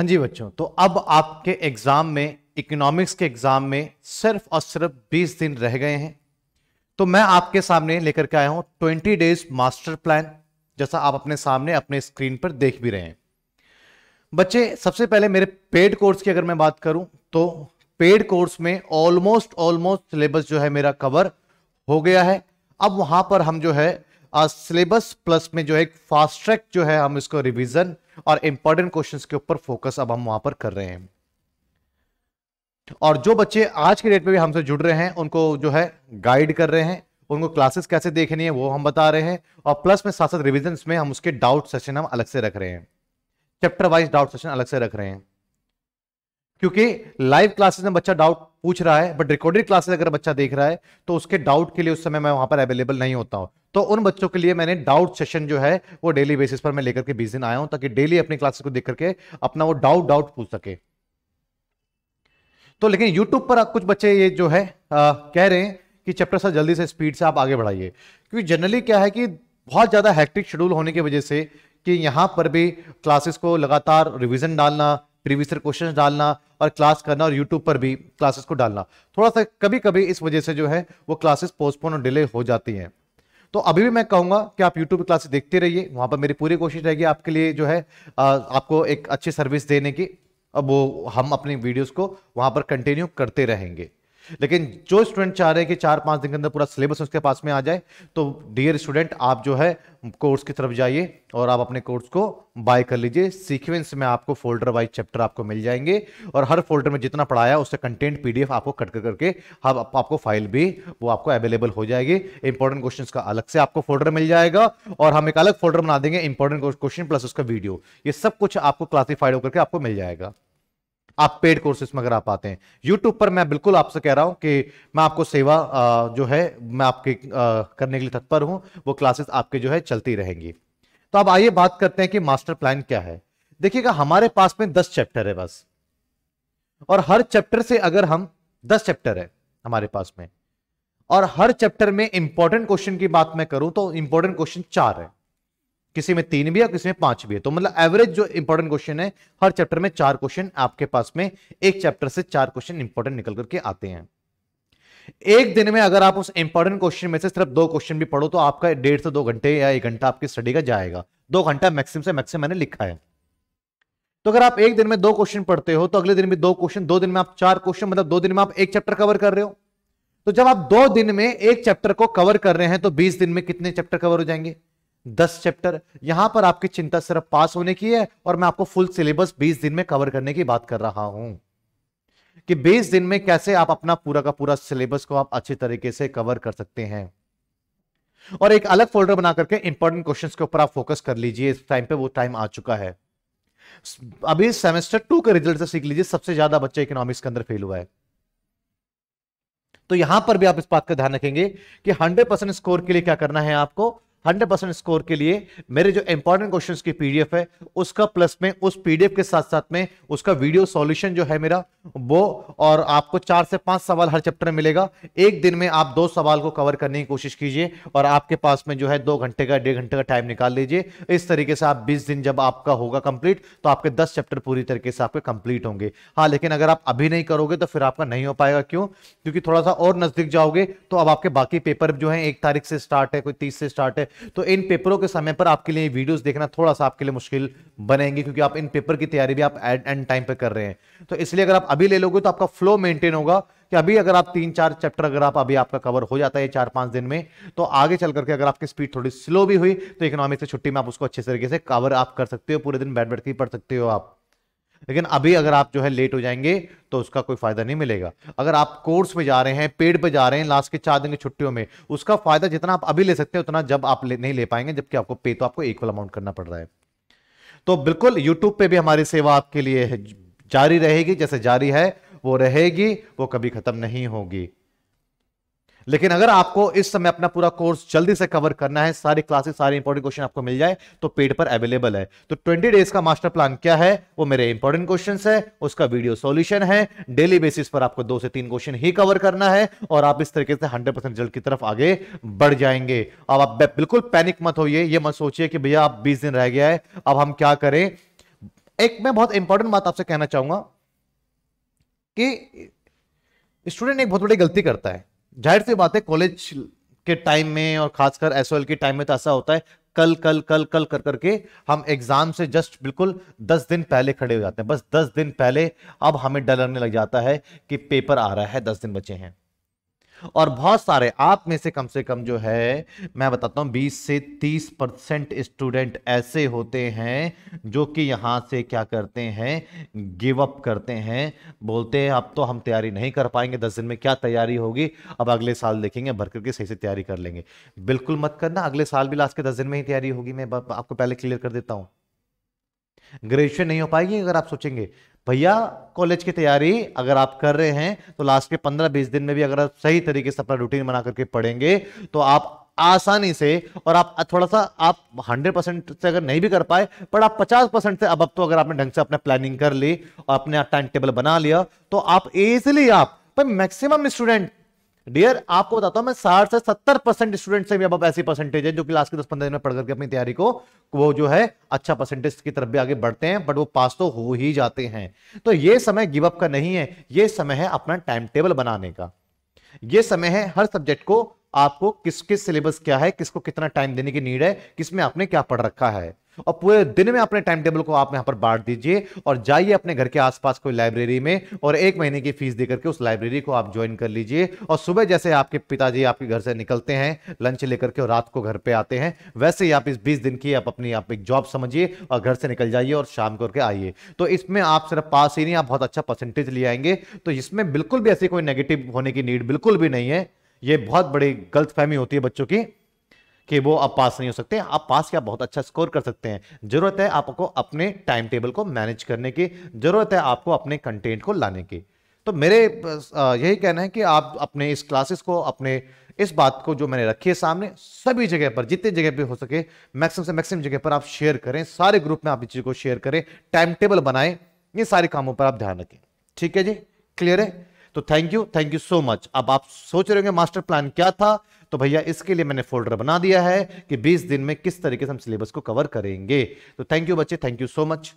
हाँ जी बच्चों तो अब आपके एग्ज़ाम में इकोनॉमिक्स के एग्ज़ाम में सिर्फ और सिर्फ 20 दिन रह गए हैं तो मैं आपके सामने लेकर के आया हूं 20 डेज मास्टर प्लान जैसा आप अपने सामने अपने स्क्रीन पर देख भी रहे हैं बच्चे सबसे पहले मेरे पेड कोर्स की अगर मैं बात करूं तो पेड कोर्स में ऑलमोस्ट ऑलमोस्ट सिलेबस जो है मेरा कवर हो गया है अब वहां पर हम जो है सिलेबस प्लस में जो है फास्ट ट्रैक जो है हम इसको रिविज़न और इंपॉर्टेंट क्वेश्चंस के ऊपर फोकस अब हम वहां पर कर रहे हैं और जो बच्चे आज के डेट में भी हमसे जुड़ रहे हैं उनको जो है गाइड कर रहे हैं उनको क्लासेस कैसे देखनी है वो हम बता रहे हैं और प्लस में साथ साथ रिविजन में हम उसके डाउट सेशन हम अलग से रख रहे हैं चैप्टर वाइज डाउट सेशन अलग से रख रहे हैं क्योंकि लाइव क्लासेस में बच्चा डाउट पूछ रहा है बट रिकॉर्डेड क्लासेस अगर बच्चा देख रहा है तो उसके डाउट के लिए उस समय मैं वहां पर अवेलेबल नहीं होता हूँ तो उन बच्चों के लिए मैंने डाउट सेशन जो है वो डेली बेसिस पर मैं लेकर के बीस दिन आया हूं ताकि डेली अपनी क्लासेस को देख करके अपना वो डाउट डाउट पूछ सके तो लेकिन यूट्यूब पर कुछ बच्चे ये जो है आ, कह रहे हैं कि चैप्टर सर जल्दी से स्पीड से आप आगे बढ़ाइए क्योंकि जनरली क्या है कि बहुत ज़्यादा हैक्ट्रिक शेड्यूल होने की वजह से कि यहाँ पर भी क्लासेस को लगातार रिविजन डालना प्रीवियस क्वेश्चन डालना और क्लास करना और यूट्यूब पर भी क्लासेस को डालना थोड़ा सा कभी कभी इस वजह से जो है वो क्लासेस पोस्टपोन और डिले हो जाती हैं तो अभी भी मैं कहूँगा कि आप यूट्यूब क्लासेस देखते रहिए वहाँ पर मेरी पूरी कोशिश रहेगी आपके लिए जो है आपको एक अच्छी सर्विस देने की अब वो हम अपनी वीडियोस को वहाँ पर कंटिन्यू करते रहेंगे लेकिन जो स्टूडेंट चाह रहे हैं कि चार पांच दिन के अंदर पूरा सिलेबस उसके पास में आ जाए तो डियर स्टूडेंट आप जो है कोर्स की तरफ जाइए और आप अपने कोर्स को बाय कर लीजिए सीक्वेंस में आपको फोल्डर वाइज चैप्टर आपको मिल जाएंगे और हर फोल्डर में जितना पढ़ाया उससे कंटेंट पीडीएफ आपको कट कर करके हम आपको फाइल भी वो आपको अवेलेबल हो जाएगी इंपॉर्टेंट क्वेश्चन का अलग से आपको फोल्डर मिल जाएगा और हम एक अलग फोल्डर बना देंगे इंपॉर्टेंट क्वेश्चन प्लस उसका वीडियो ये सब कुछ आपको क्लासीफाइड होकर आपको मिल जाएगा आप पेड कोर्सेस में अगर आप आते हैं यूट्यूब पर मैं बिल्कुल आपसे कह रहा हूं कि मैं आपको सेवा जो है मैं आपके करने के लिए तत्पर हूं वो क्लासेस आपके जो है चलती रहेंगी तो अब आइए बात करते हैं कि मास्टर प्लान क्या है देखिएगा हमारे पास में दस चैप्टर है बस और हर चैप्टर से अगर हम दस चैप्टर है हमारे पास में और हर चैप्टर में इंपॉर्टेंट क्वेश्चन की बात मैं करूं तो इंपॉर्टेंट क्वेश्चन चार है किसी में तीन भी है किसी में पांच भी है तो मतलब एवरेज जो इंपॉर्टेंट क्वेश्चन है हर चैप्टर में चार क्वेश्चन आपके पास में एक चैप्टर से चार क्वेश्चन इंपॉर्टेंट निकल करके आते हैं एक दिन में अगर आप उस इंपॉर्टेंट क्वेश्चन में से सिर्फ दो क्वेश्चन भी पढ़ो तो आपका डेढ़ से दो घंटे या एक घंटा आपकी स्टडी का जाएगा दो घंटा मैक्सिमम से मैक्सिमम मैंने लिखा है तो अगर आप एक दिन में दो क्वेश्चन पढ़ते हो तो अगले दिन भी दो क्वेश्चन दो दिन में आप चार क्वेश्चन मतलब दो दिन में आप एक चैप्टर कवर कर रहे हो तो जब आप दो दिन में एक चैप्टर को कवर कर रहे हैं तो बीस दिन में कितने चैप्टर कवर हो जाएंगे दस चैप्टर यहां पर आपकी चिंता सिर्फ पास होने की है और मैं आपको फुल सिलेबस बीस दिन में कवर करने की बात कर रहा हूं कि बीस दिन में कैसे आप अपना पूरा का पूरा सिलेबस को आप अच्छे तरीके से कवर कर सकते हैं और एक अलग फोल्डर बना करके इंपॉर्टेंट क्वेश्चंस के ऊपर आप फोकस कर लीजिए इस टाइम पे वो टाइम आ चुका है अभी सेमेस्टर टू के रिजल्ट से सीख लीजिए सबसे ज्यादा बच्चे इकोनॉमिक्स के अंदर फेल हुआ है तो यहां पर भी आप इस बात का ध्यान रखेंगे कि 100 परसेंट स्कोर के लिए क्या करना है आपको हंड्रेड परसेंट स्कोर के लिए मेरे जो इंपॉर्टेंट क्वेश्चन की पीडीएफ है उसका प्लस में उस पीडीएफ के साथ साथ में उसका वीडियो सॉल्यूशन जो है मेरा वो और आपको चार से पांच सवाल हर चैप्टर में मिलेगा एक दिन में आप दो सवाल को कवर करने की कोशिश कीजिए और आपके पास में जो है दो घंटे का डेढ़ घंटे का टाइम निकाल लीजिए इस तरीके से आप बीस दिन जब आपका होगा कंप्लीट तो आपके दस चैप्टर पूरी तरीके से आपके कंप्लीट होंगे हाँ लेकिन अगर आप अभी नहीं करोगे तो फिर आपका नहीं हो पाएगा क्यों क्योंकि थोड़ा सा और नजदीक जाओगे तो अब आपके बाकी पेपर जो है एक तारीख से स्टार्ट है कोई तीस से स्टार्ट है तो इन पेपरों के समय पर आपके लिए वीडियोस देखना थोड़ा सा आपके लिए मुश्किल बनेंगे क्योंकि आप इन पेपर की तैयारी भी आप एंड टाइम पर कर रहे हैं तो इसलिए अगर आप अभी ले लोगे तो आपका फ्लो मेंटेन होगा कि अभी अगर आप तीन चार चैप्टर अगर आप अभी आपका कवर हो जाता है चार पांच दिन में तो आगे चल करके अगर आपकी स्पीड थोड़ी स्लो भी हुई तो इकोनॉमिक की छुट्टी में आप उसको अच्छे तरीके से कवर आप कर सकते हो पूरे दिन बैठ बैठ के पढ़ सकते हो आप लेकिन अभी अगर आप जो है लेट हो जाएंगे तो उसका कोई फायदा नहीं मिलेगा अगर आप कोर्स में जा रहे हैं पेड पे जा रहे हैं लास्ट के चार दिन की छुट्टियों में उसका फायदा जितना आप अभी ले सकते हैं उतना जब आप ले, नहीं ले पाएंगे जबकि आपको पे तो आपको इक्वल अमाउंट करना पड़ रहा है तो बिल्कुल यूट्यूब पे भी हमारी सेवा आपके लिए जारी रहेगी जैसे जारी है वो रहेगी वो कभी खत्म नहीं होगी लेकिन अगर आपको इस समय अपना पूरा कोर्स जल्दी से कवर करना है सारी क्लासेस सारे इंपॉर्टेंट क्वेश्चन आपको मिल जाए तो पेड पर अवेलेबल है तो 20 डेज का मास्टर प्लान क्या है वो मेरे इंपॉर्टेंट क्वेश्चन है उसका वीडियो सोल्यूशन है डेली बेसिस पर आपको दो से तीन क्वेश्चन ही कवर करना है और आप इस तरीके से हंड्रेड परसेंट रिजल्ट की तरफ आगे बढ़ जाएंगे अब आप बिल्कुल पैनिक मत हो ये मत सोचिए कि भैया आप बीस दिन रह गया है अब हम क्या करें एक मैं बहुत इंपॉर्टेंट बात आपसे कहना चाहूंगा कि स्टूडेंट एक बहुत बड़ी गलती करता है जाहिर सी बात है कॉलेज के टाइम में और खासकर एस के टाइम में तो ऐसा होता है कल कल कल कल कर करके हम एग्जाम से जस्ट बिल्कुल दस दिन पहले खड़े हो जाते हैं बस दस दिन पहले अब हमें डर लगने लग जाता है कि पेपर आ रहा है दस दिन बचे हैं और बहुत सारे आप में से कम से कम जो है मैं बताता हूँ 20 से 30 परसेंट स्टूडेंट ऐसे होते हैं जो कि यहाँ से क्या करते हैं गिव अप करते हैं बोलते हैं अब तो हम तैयारी नहीं कर पाएंगे दस दिन में क्या तैयारी होगी अब अगले साल देखेंगे भर करके सही से तैयारी कर लेंगे बिल्कुल मत करना अगले साल भी लास्ट के दस दिन में ही तैयारी होगी मैं आपको पहले क्लियर कर देता हूँ ग्रेजुएशन नहीं हो पाएगी अगर आप सोचेंगे भैया कॉलेज की तैयारी अगर आप कर रहे हैं तो लास्ट के पंद्रह बीस दिन में भी अगर आप सही तरीके से अपना रूटीन बना करके पढ़ेंगे तो आप आसानी से और आप थोड़ा सा आप 100 परसेंट से अगर नहीं भी कर पाए पर आप 50 परसेंट से अब अब तो अगर आपने ढंग से अपने प्लानिंग कर ली और अपने टाइम टेबल बना लिया तो आप इजिली आप पर मैक्सिमम स्टूडेंट डियर आपको बताता हूं मैं साठ से सत्तर परसेंट स्टूडेंट से भी अब ऐसी परसेंटेज है जो क्लास के दस पंद्रह दिन में पढ़ करके अपनी तैयारी को वो जो है अच्छा परसेंटेज की तरफ भी आगे बढ़ते हैं बट वो पास तो हो ही जाते हैं तो ये समय गिव अप का नहीं है ये समय है अपना टाइम टेबल बनाने का ये समय है हर सब्जेक्ट को आपको किस किस सिलेबस क्या है किसको कितना टाइम देने की नीड है किसमें आपने क्या पढ़ रखा है और पूरे दिन में अपने टाइम टेबल को आप यहां पर बांट दीजिए और जाइए अपने घर के आसपास कोई लाइब्रेरी में और एक महीने की फीस देकर के उस लाइब्रेरी को आप ज्वाइन कर लीजिए और सुबह जैसे आपके पिताजी आपके घर से निकलते हैं लंच लेकर के और रात को घर पे आते हैं वैसे ही आप इस बीस दिन की आप अपनी आप एक जॉब समझिए और घर से निकल जाइए और शाम करके आइए तो इसमें आप सिर्फ पास ही नहीं आप बहुत अच्छा परसेंटेज ले आएंगे तो इसमें बिल्कुल भी ऐसी कोई नेगेटिव होने की नीड बिल्कुल भी नहीं है ये बहुत बड़ी गलत होती है बच्चों की कि वो आप पास नहीं हो सकते आप पास या बहुत अच्छा स्कोर कर सकते हैं जरूरत है आपको अपने टाइम टेबल को मैनेज करने की जरूरत है आपको अपने कंटेंट को लाने की तो मेरे यही कहना है कि आप अपने इस क्लासेस को अपने इस बात को जो मैंने रखी है सामने सभी जगह पर जितनी जगह पर हो सके मैक्सिमम से मैक्सिमम जगह पर आप शेयर करें सारे ग्रुप में आप इस चीज़ को शेयर करें टाइम टेबल बनाएं ये सारे कामों पर आप ध्यान रखें ठीक है जी क्लियर है तो thank you thank you so much अब आप सोच रहे होंगे मास्टर प्लान क्या था तो भैया इसके लिए मैंने फोल्डर बना दिया है कि 20 दिन में किस तरीके से हम सिलेबस को कवर करेंगे तो थैंक यू बच्चे थैंक यू सो मच